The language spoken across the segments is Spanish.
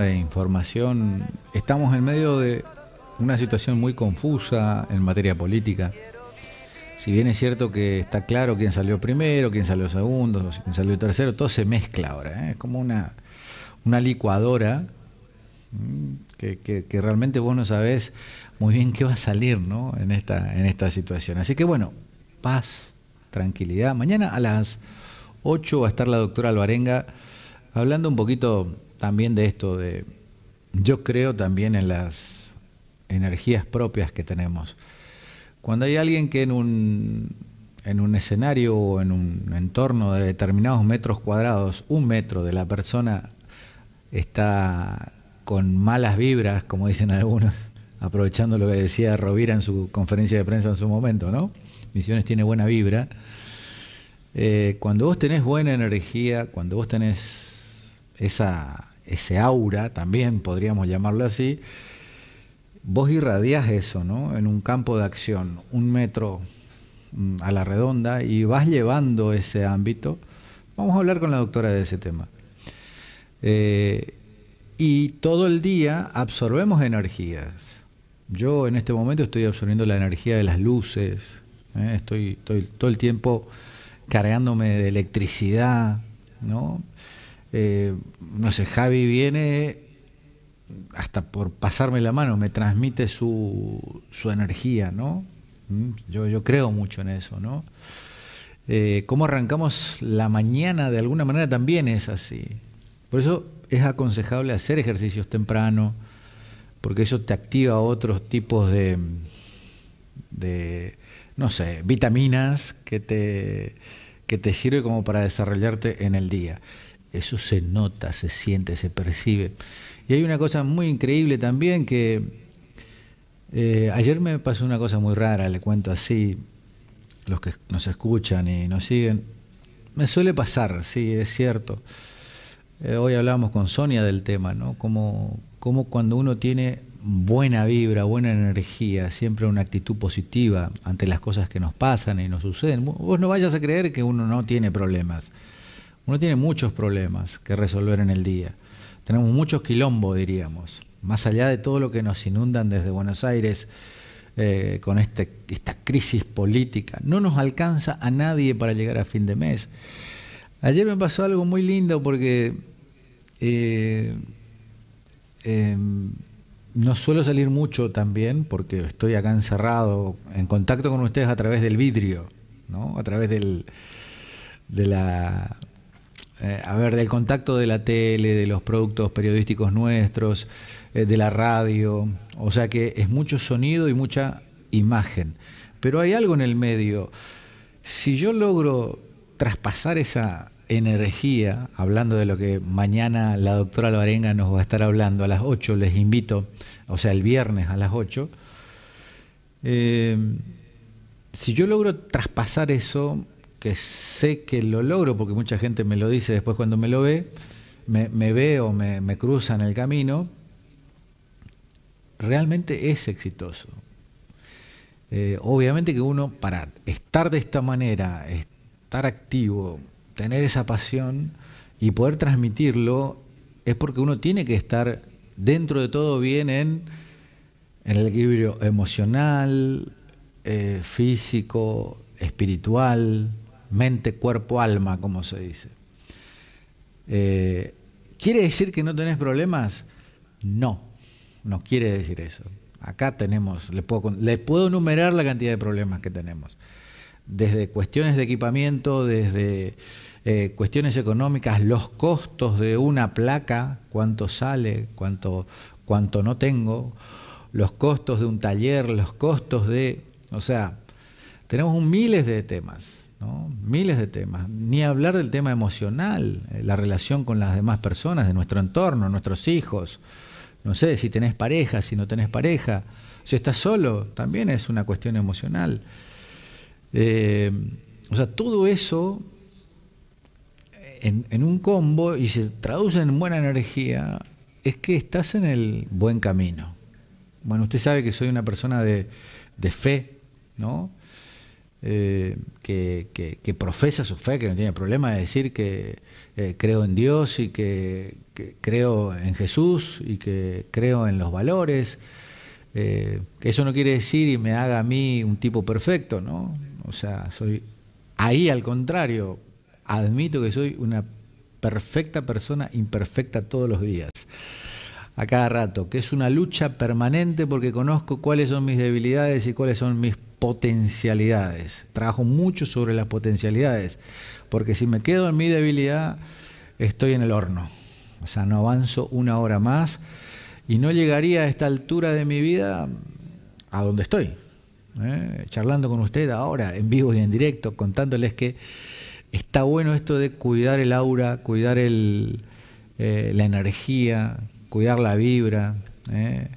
de información. Estamos en medio de una situación muy confusa en materia política. Si bien es cierto que está claro quién salió primero, quién salió segundo, quién salió tercero, todo se mezcla ahora. ¿eh? Es como una, una licuadora que, realmente vos no sabés muy bien qué va a salir ¿no? en, esta, en esta situación. Así que bueno, paz, tranquilidad. Mañana a las 8 va a estar la doctora Alvarenga hablando un poquito también de esto, de yo creo también en las energías propias que tenemos. Cuando hay alguien que en un, en un escenario o en un entorno de determinados metros cuadrados, un metro de la persona está con malas vibras, como dicen algunos, aprovechando lo que decía Rovira en su conferencia de prensa en su momento, ¿no? Misiones tiene buena vibra. Eh, cuando vos tenés buena energía, cuando vos tenés esa, ese aura, también podríamos llamarlo así, vos irradias eso, ¿no? En un campo de acción, un metro mm, a la redonda, y vas llevando ese ámbito. Vamos a hablar con la doctora de ese tema. Eh, y todo el día absorbemos energías. Yo en este momento estoy absorbiendo la energía de las luces, ¿eh? estoy, estoy, todo el tiempo cargándome de electricidad, ¿no? Eh, no sé, Javi viene hasta por pasarme la mano, me transmite su, energía, ¿no? Mm, yo, creo mucho en eso, ¿no? Eh, cómo arrancamos la mañana de alguna manera también es así. Por eso es aconsejable hacer ejercicios temprano, porque eso te activa otros tipos de, no sé, vitaminas que te, que te sirve como para desarrollarte en el día. Eso se nota, se siente, se percibe. Y hay una cosa muy increíble también que eh, ayer me pasó una cosa muy rara, le cuento así, los que nos escuchan y nos siguen. Me suele pasar, sí, es cierto. Eh, hoy hablábamos con Sonia del tema, ¿no? Como, como cuando uno tiene buena vibra, buena energía, siempre una actitud positiva ante las cosas que nos pasan y nos suceden. Vos no vayas a creer que uno no tiene problemas. Uno tiene muchos problemas que resolver en el día. Tenemos muchos quilombo, diríamos, más allá de todo lo que nos inundan desde Buenos Aires eh, con este, esta crisis política. No nos alcanza a nadie para llegar a fin de mes. Ayer me pasó algo muy lindo porque eh, em, no suelo salir mucho también porque estoy acá encerrado, en contacto con ustedes a través del vidrio, ¿no? a través del, de la, eh, a ver, del contacto de la tele, de los productos periodísticos nuestros, eh, de la radio, o sea que es mucho sonido y mucha imagen. Pero hay algo en el medio. Si yo logro traspasar esa energía, hablando de lo que mañana la doctora Alvarenga nos va a estar hablando a las 8, les invito, o sea, el viernes a las 8, eh, si yo logro traspasar eso, que sé que lo logro porque mucha gente me lo dice después cuando me lo ve, me, ve o me, cruza en el camino, realmente es exitoso. Eh, obviamente que uno, para estar de esta manera, estar activo, tener esa pasión y poder transmitirlo, es porque uno tiene que estar dentro de todo bien en, el equilibrio emocional, eh, físico, espiritual, mente, cuerpo, alma, como se dice. Eh, ¿Quiere decir que no tenés problemas? No, no quiere decir eso. Acá tenemos, le puedo, puedo enumerar la cantidad de problemas que tenemos. Desde cuestiones de equipamiento, desde eh, cuestiones económicas, los costos de una placa, cuánto sale, cuánto, cuánto no tengo, los costos de un taller, los costos de... O sea, tenemos miles de temas. ¿no? miles de temas. Ni hablar del tema emocional, eh, la relación con las demás personas, de nuestro entorno, nuestros hijos. No sé, si tenés pareja, si no tenés pareja, si estás solo, también es una cuestión emocional. Eh, o sea, todo eso eh, en, un combo y se traduce en buena energía, es que estás en el buen camino. Bueno, usted sabe que soy una persona de, de fe, ¿no? Eh, que, profesa su fe, que no tiene problema de decir que eh, creo en Dios y que, creo en Jesús y que creo en los valores. que eh, eso no quiere decir y me haga a mí un tipo perfecto, ¿no? O sea, soy ahí al contrario, admito que soy una perfecta persona imperfecta todos los días, a cada rato, que es una lucha permanente porque conozco cuáles son mis debilidades y cuáles son mis potencialidades. Trabajo mucho sobre las potencialidades, porque si me quedo en mi debilidad, estoy en el horno. O sea, no avanzo una hora más y no llegaría a esta altura de mi vida a donde estoy. ¿eh? Charlando con usted ahora, en vivo y en directo, contándoles que está bueno esto de cuidar el aura, cuidar el, eh, la energía, cuidar la vibra. ¿eh?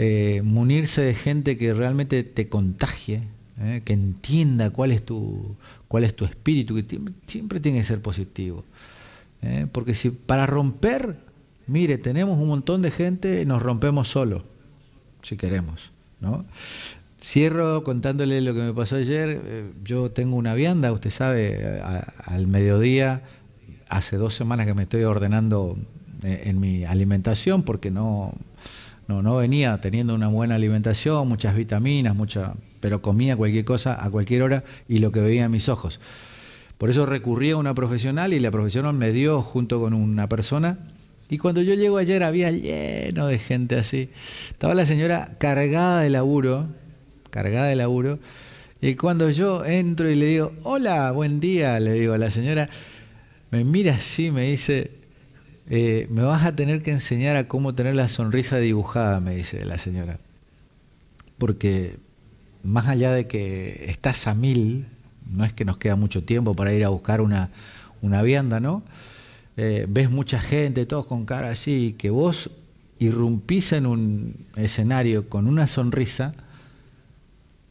Eh, munirse de gente que realmente te contagie, eh, que entienda cuál es tu, cuál es tu espíritu, que siempre tiene que ser positivo. Eh, porque si para romper, mire, tenemos un montón de gente y nos rompemos solo, si queremos. ¿no? Cierro contándole lo que me pasó ayer. Yo tengo una vianda, usted sabe, al mediodía, hace dos semanas que me estoy ordenando en mi alimentación porque no no, no venía teniendo una buena alimentación, muchas vitaminas, mucha, pero comía cualquier cosa a cualquier hora y lo que veía en mis ojos. Por eso recurrí a una profesional y la profesional me dio junto con una persona. Y cuando yo llego ayer había lleno de gente así. Estaba la señora cargada de laburo, cargada de laburo. Y cuando yo entro y le digo, hola, buen día, le digo a la señora, me mira así, me dice, eh, me vas a tener que enseñar a cómo tener la sonrisa dibujada, me dice la señora. Porque más allá de que estás a mil, no es que nos queda mucho tiempo para ir a buscar una, una vianda, ¿no? Eh, ves mucha gente, todos con cara así, que vos irrumpís en un escenario con una sonrisa,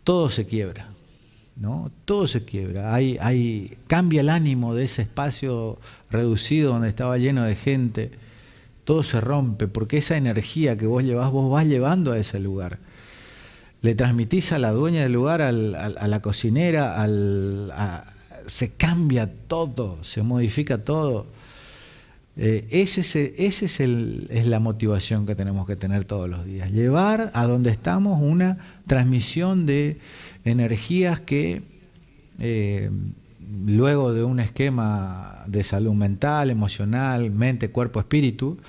todo se quiebra. ¿no? Todo se quiebra, hay, hay, cambia el ánimo de ese espacio reducido donde estaba lleno de gente, todo se rompe, porque esa energía que vos llevas, vos vas llevando a ese lugar. Le transmitís a la dueña del lugar, a la cocinera, al, se cambia todo, se modifica todo esa eh, ese, es, la motivación que tenemos que tener todos los días. Llevar a donde estamos una transmisión de energías que eh, luego de un esquema de salud mental, emocional, mente, cuerpo, espíritu,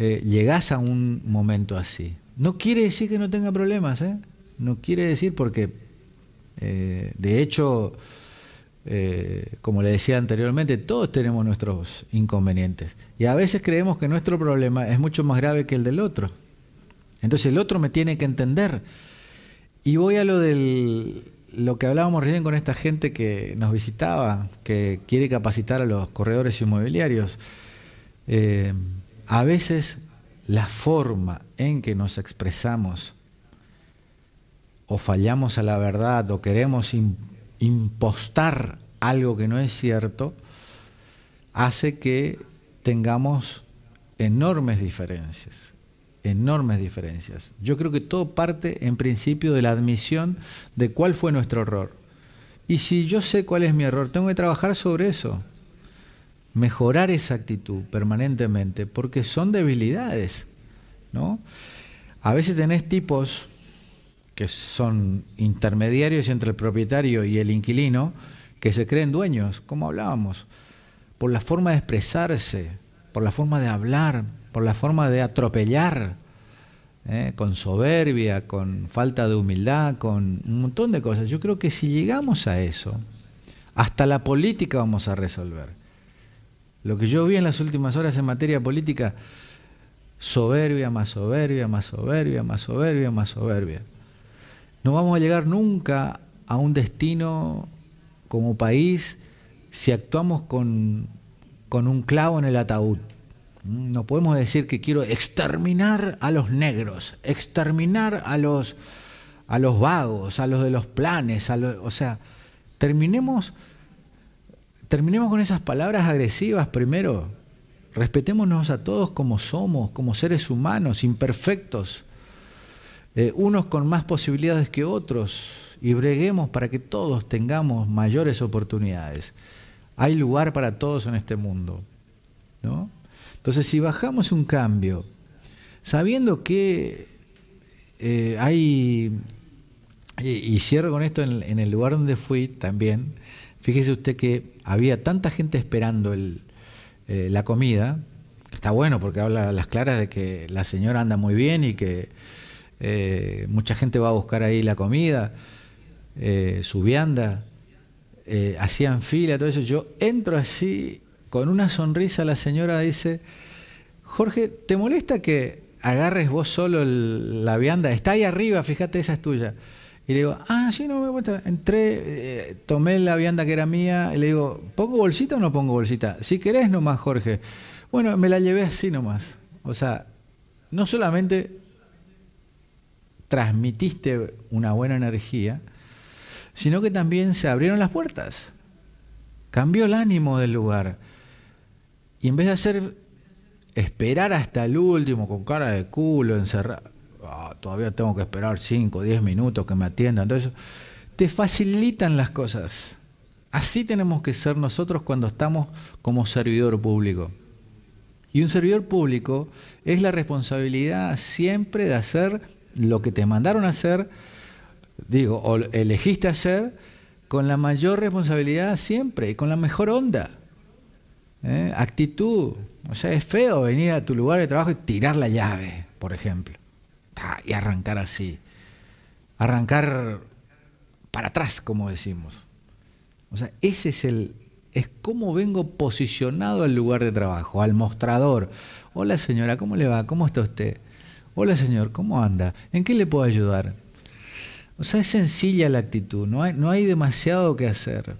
eh, llegas a un momento así. No quiere decir que no tenga problemas, No quiere decir porque, de hecho, eh, como le decía anteriormente, todos tenemos nuestros inconvenientes. Y a veces creemos que nuestro problema es mucho más grave que el del otro. Entonces el otro me tiene que entender. Y voy a lo del lo que hablábamos recién con esta gente que nos visitaba, que quiere capacitar a los corredores inmobiliarios. Eh, a veces la forma en que nos expresamos o fallamos a la verdad o queremos impostar algo que no es cierto, hace que tengamos enormes diferencias, enormes diferencias. Yo creo que todo parte en principio de la admisión de cuál fue nuestro error. Y si yo sé cuál es mi error, tengo que trabajar sobre eso, mejorar esa actitud permanentemente, porque son debilidades, ¿no? A veces tenés tipos que son intermediarios entre el propietario y el inquilino, que se creen dueños, como hablábamos, por la forma de expresarse, por la forma de hablar, por la forma de atropellar, ¿eh? con soberbia, con falta de humildad, con un montón de cosas. Yo creo que si llegamos a eso, hasta la política vamos a resolver. Lo que yo vi en las últimas horas en materia política, soberbia, más soberbia, más soberbia, más soberbia, más soberbia. No vamos a llegar nunca a un destino como país si actuamos con, con un clavo en el ataúd. Mm, no podemos decir que quiero exterminar a los negros, exterminar a los, a los vagos, a los de los planes, o sea, terminemos, terminemos con esas palabras agresivas primero. Respetémonos a todos como somos, como seres humanos, imperfectos, eh, unos con más posibilidades que otros, y breguemos para que todos tengamos mayores oportunidades. Hay lugar para todos en este mundo. ¿no? Entonces, si bajamos un cambio, sabiendo que eh, hay, y, cierro con esto en, el lugar donde fui también, fíjese usted que había tanta gente esperando eh, la comida, está bueno porque habla a las claras de que la señora anda muy bien y que eh, mucha gente va a buscar ahí la comida, eh, su vianda, eh, hacían fila, todo eso. Yo entro así, con una sonrisa la señora dice, Jorge, ¿te molesta que agarres vos solo la vianda? Está ahí arriba, fíjate, esa es tuya. Y le digo, ah, sí, no me gusta. Entré, tomé la vianda que era mía, y le digo, ¿pongo bolsita o no pongo bolsita? Si querés nomás, Jorge. Bueno, me la llevé así nomás. O sea, no solamente transmitiste una buena energía, sino que también se abrieron las puertas. Cambió el ánimo del lugar. Y en vez de hacer esperar hasta el último con cara de culo, encerrar, ah, todavía tengo que esperar 5 o 10 minutos que me atiendan, entonces te facilitan las cosas. Así tenemos que ser nosotros cuando estamos como servidor público. Y un servidor público es la responsabilidad siempre de hacer lo que te mandaron a hacer, digo, o elegiste hacer, con la mayor responsabilidad siempre y con la mejor onda. ¿eh? Actitud. O sea, es feo venir a tu lugar de trabajo y tirar la llave, por ejemplo. Y arrancar así. Arrancar para atrás, como decimos. O sea, ese es el, es cómo vengo posicionado al lugar de trabajo, al mostrador. Hola señora, ¿cómo le va? ¿Cómo está usted? Hola señor, ¿cómo anda? ¿En qué le puedo ayudar? O sea, es sencilla la actitud, no hay, no hay demasiado que hacer.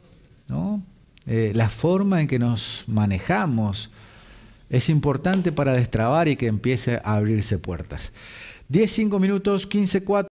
¿no? Eh, la forma en que nos manejamos es importante para destrabar y que empiece a abrirse puertas. 10, 5 minutos, 15, 4.